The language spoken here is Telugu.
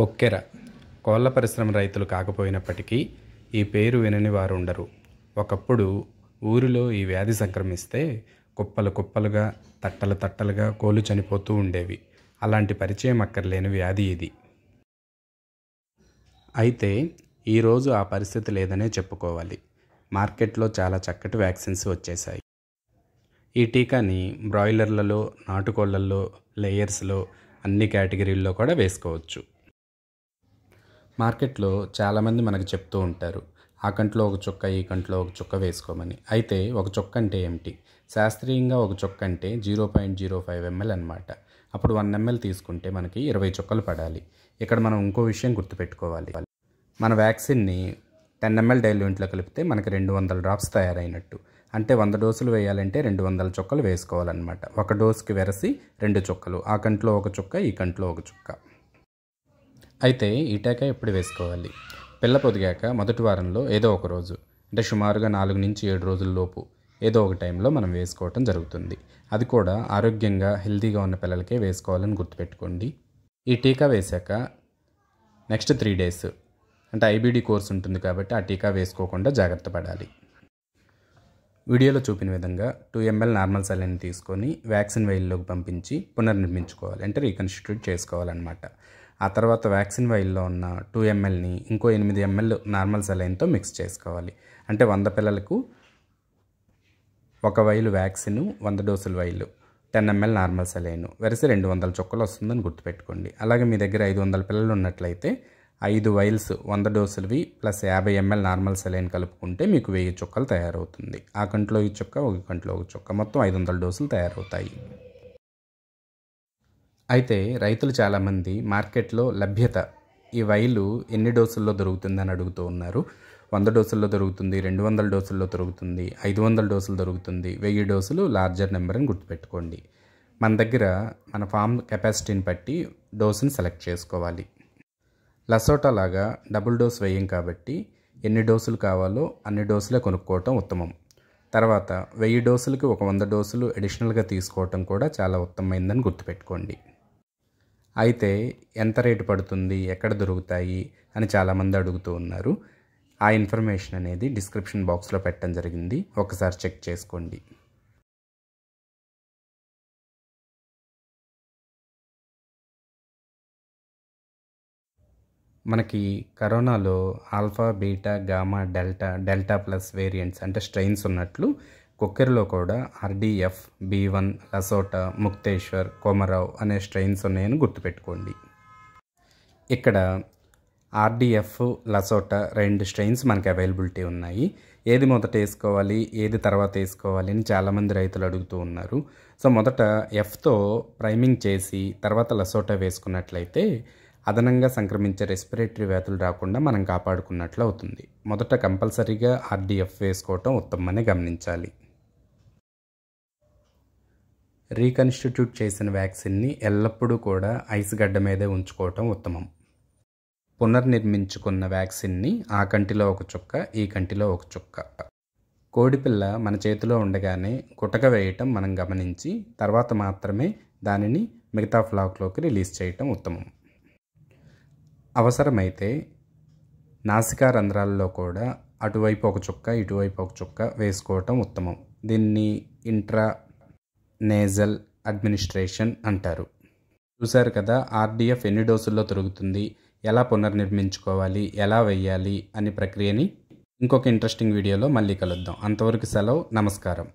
కొక్కెర కోళ్ళ పరిశ్రమ రైతులు కాకపోయినప్పటికీ ఈ పేరు వినని వారు ఉండరు ఒకప్పుడు ఊరిలో ఈ వ్యాధి సంక్రమిస్తే కుప్పలు కుప్పలుగా తట్టలు తట్టలుగా కోళ్ళు చనిపోతూ ఉండేవి అలాంటి పరిచయం అక్కర్లేని వ్యాధి ఇది అయితే ఈరోజు ఆ పరిస్థితి లేదనే చెప్పుకోవాలి మార్కెట్లో చాలా చక్కటి వ్యాక్సిన్స్ వచ్చేసాయి ఈ టీకాని బ్రాయిలర్లలో నాటుకోళ్లలో లేయర్స్లో అన్ని కేటగిరీల్లో కూడా వేసుకోవచ్చు మార్కెట్లో చాలామంది మనకు చెప్తూ ఉంటారు ఆ కంట్లో ఒక చుక్క ఈ కంట్లో ఒక చుక్క వేసుకోమని అయితే ఒక చుక్క అంటే ఏమిటి శాస్త్రీయంగా ఒక చుక్క అంటే zero point zero five ml అనమాట అప్పుడు వన్ ఎంఎల్ తీసుకుంటే మనకి ఇరవై చుక్కలు పడాలి ఇక్కడ మనం ఇంకో విషయం గుర్తుపెట్టుకోవాలి మన వ్యాక్సిన్ని టెన్ ఎంఎల్ డైల్యూంట్లో కలిపితే మనకి రెండు వందల డ్రాప్స్ తయారైనట్టు అంటే వంద డోసులు వేయాలంటే రెండు వందల చుక్కలు వేసుకోవాలన్నమాట ఒక డోసుకి వెరసి రెండు చుక్కలు ఆ కంట్లో ఒక చుక్క ఈ కంట్లో ఒక చుక్క అయితే ఈ టీకా ఎప్పుడు వేసుకోవాలి పిల్ల పొదిగాక మొదటి వారంలో ఏదో ఒక రోజు అంటే సుమారుగా నాలుగు నుంచి ఏడు రోజుల లోపు ఏదో ఒక టైంలో మనం వేసుకోవటం జరుగుతుంది అది కూడా ఆరోగ్యంగా హెల్తీగా ఉన్న పిల్లలకే వేసుకోవాలని గుర్తుపెట్టుకోండి ఈ టీకా వేశాక నెక్స్ట్ త్రీ డేస్ అంటే ఐబీడీ కోర్స్ ఉంటుంది కాబట్టి ఆ టీకా వేసుకోకుండా జాగ్రత్త పడాలి వీడియోలో చూపిన విధంగా టూ ఎంఎల్ నార్మల్ సెలైన్ తీసుకొని వ్యాక్సిన్ వెయిల్లోకి పంపించి పునర్నిర్మించుకోవాలి అంటే రీకన్స్టిట్యూట్ చేసుకోవాలన్నమాట ఆ తర్వాత వ్యాక్సిన్ వైల్లో ఉన్న టూ ఎంఎల్ని ఇంకో ఎనిమిది ఎంఎల్ నార్మల్ సెలైన్తో మిక్స్ చేసుకోవాలి అంటే వంద పిల్లలకు ఒక వైలు వ్యాక్సిన్ వంద డోసులు vial ten ml normal saline వెరసి రెండు వందల చుక్కలు వస్తుందని గుర్తుపెట్టుకోండి అలాగే మీ దగ్గర ఐదు వందల పిల్లలు ఉన్నట్లయితే ఐదు వైల్స్ వంద డోసులవి ప్లస్ యాభై ఎంఎల్ నార్మల్ సెలైన్ కలుపుకుంటే మీకు వెయ్యి చుక్కలు తయారవుతుంది ఆ కంట్లో ఈ చుక్క ఒక కంట్లో ఒక చుక్క మొత్తం ఐదు వందల డోసులు తయారవుతాయి అయితే రైతులు చాలామంది మార్కెట్లో లభ్యత ఈ వైలు ఎన్ని డోసుల్లో దొరుకుతుందని అడుగుతూ ఉన్నారు వంద డోసుల్లో దొరుకుతుంది రెండు వందల డోసుల్లో దొరుకుతుంది ఐదు వందల డోసులు దొరుకుతుంది వెయ్యి డోసులు లార్జర్ నెంబర్ అని గుర్తుపెట్టుకోండి మన దగ్గర మన ఫామ్ కెపాసిటీని బట్టి డోసుని సెలెక్ట్ చేసుకోవాలి లసోటా లాగా డబుల్ డోస్ వేయం కాబట్టి ఎన్ని డోసులు కావాలో అన్ని డోసులే కొనుక్కోవటం ఉత్తమం తర్వాత వెయ్యి డోసులకి ఒక వంద డోసులు అడిషనల్గా తీసుకోవటం కూడా చాలా ఉత్తమమైందని గుర్తుపెట్టుకోండి అయితే ఎంత రేటు పడుతుంది ఎక్కడ దొరుకుతాయి అని చాలామంది అడుగుతూ ఉన్నారు ఆ ఇన్ఫర్మేషన్ అనేది డిస్క్రిప్షన్ బాక్స్లో పెట్టడం జరిగింది ఒకసారి చెక్ చేసుకోండి మనకి కరోనాలో alpha beta gamma delta delta plus variants అంటే స్ట్రెయిన్స్ ఉన్నట్లు కొక్కెరులో కూడా RDF B one LaSota Mukteswar Komarov అనే స్ట్రెయిన్స్ ఉన్నాయని గుర్తుపెట్టుకోండి ఇక్కడ ఆర్డీఎఫ్ లసోటా రెండు స్ట్రెయిన్స్ మనకి అవైలబిలిటీ ఉన్నాయి ఏది మొదట వేసుకోవాలి ఏది తర్వాత వేసుకోవాలి అని చాలామంది రైతులు అడుగుతూ ఉన్నారు సో మొదట ఎఫ్తో ప్రైమింగ్ చేసి తర్వాత లసోటా వేసుకున్నట్లయితే అదనంగా సంక్రమించే రెస్పిరేటరీ వ్యాధులు రాకుండా మనం కాపాడుకున్నట్లు అవుతుంది మొదట కంపల్సరీగా ఆర్డీఎఫ్ వేసుకోవటం ఉత్తమమని గమనించాలి రీకన్స్టిట్యూట్ చేసిన వ్యాక్సిన్ని ఎల్లప్పుడూ కూడా ఐస్ గడ్డ మీదే ఉంచుకోవటం ఉత్తమం పునర్నిర్మించుకున్న వ్యాక్సిన్ని ఆ కంటిలో ఒక చుక్క ఈ కంటిలో ఒక చుక్క కోడిపిల్ల మన చేతిలో ఉండగానే గుటక వేయటం మనం గమనించి తర్వాత మాత్రమే దానిని మిగతా ఫ్లాక్లోకి రిలీజ్ చేయటం ఉత్తమం అవసరమైతే నాసికా రంధ్రాల్లో కూడా అటువైపు ఒక చుక్క ఇటువైపు ఒక చుక్క వేసుకోవటం ఉత్తమం దీన్ని ఇంట్రా నేజల్ అడ్మినిస్ట్రేషన్ అంటారు చూశారు కదా ఆర్డీఎఫ్ ఎన్ని డోసుల్లో తొలుగుతుంది ఎలా పునర్నిర్మించుకోవాలి ఎలా వెయ్యాలి అనే ప్రక్రియని ఇంకొక ఇంట్రెస్టింగ్ వీడియోలో మళ్ళీ కలుద్దాం అంతవరకు సెలవు నమస్కారం